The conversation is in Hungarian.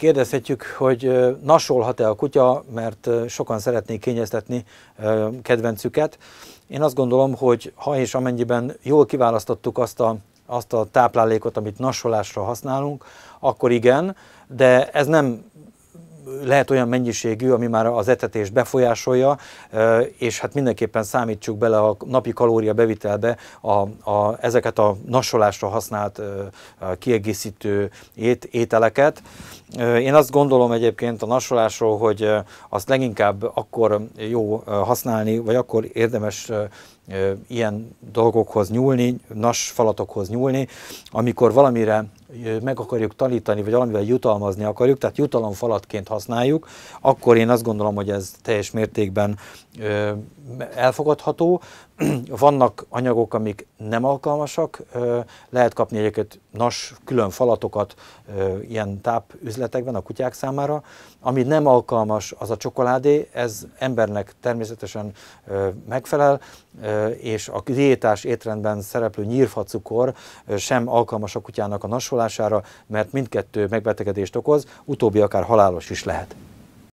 Kérdezhetjük, hogy nasolhat-e a kutya, mert sokan szeretnék kényeztetni kedvencüket. Én azt gondolom, hogy ha és amennyiben jól kiválasztottuk azt a, azt a táplálékot, amit nasolásra használunk, akkor igen, de ez nem lehet olyan mennyiségű, ami már az etetés befolyásolja, és hát mindenképpen számítsuk bele a napi kalória bevitelbe a, a, ezeket a nasolásra használt a kiegészítő ét, ételeket. Én azt gondolom egyébként a nasolásról, hogy azt leginkább akkor jó használni, vagy akkor érdemes ilyen dolgokhoz nyúlni, nas falatokhoz nyúlni, amikor valamire meg akarjuk tanítani, vagy valamivel jutalmazni akarjuk, tehát jutalomfalatként használjuk, akkor én azt gondolom, hogy ez teljes mértékben elfogadható. Vannak anyagok, amik nem alkalmasak, lehet kapni egyébként nas külön falatokat ilyen tápüzletekben a kutyák számára. Ami nem alkalmas, az a csokoládé, ez embernek természetesen megfelel, és a diétás étrendben szereplő nyírfacukor sem alkalmas a kutyának a nasolásra, ápolására, mert mindkettő megbetegedést okoz, utóbbi akár halálos is lehet.